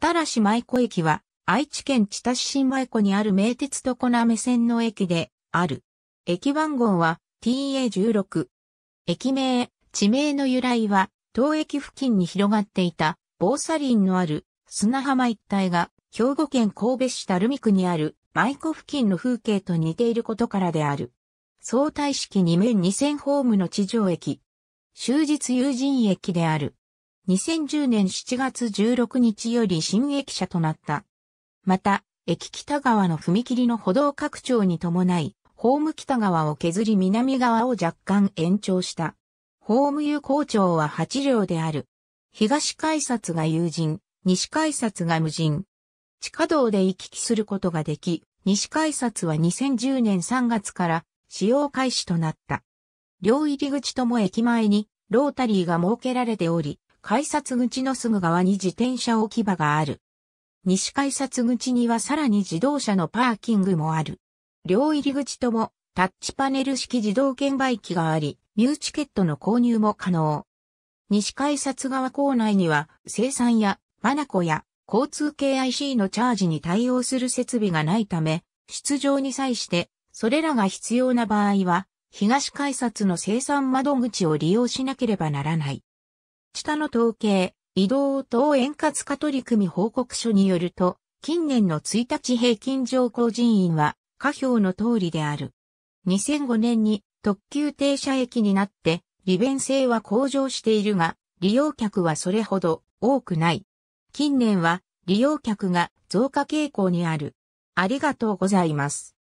新し舞子駅は、愛知県知多市新舞子にある名鉄常滑線の駅で、ある。駅番号は TA16。駅名、地名の由来は、当駅付近に広がっていた、防砂林のある砂浜一帯が、兵庫県神戸市垂水区にある舞子付近の風景と似ていることからである。相対式2面2線ホームの地上駅。終日友人駅である。2010年7月16日より新駅舎となった。また、駅北側の踏切の歩道拡張に伴い、ホーム北側を削り南側を若干延長した。ホーム有効長は8両である。東改札が友人、西改札が無人。地下道で行き来することができ、西改札は2010年3月から使用開始となった。両入り口とも駅前にロータリーが設けられており、改札口のすぐ側に自転車置き場がある。西改札口にはさらに自動車のパーキングもある。両入り口ともタッチパネル式自動券売機があり、ミューチケットの購入も可能。西改札側構内には生産やマナコや交通系 IC のチャージに対応する設備がないため、出場に際してそれらが必要な場合は、東改札の生産窓口を利用しなければならない。下の統計、移動等円滑化取り組み報告書によると、近年の1日平均乗降人員は、下表の通りである。2005年に特急停車駅になって、利便性は向上しているが、利用客はそれほど多くない。近年は利用客が増加傾向にある。ありがとうございます。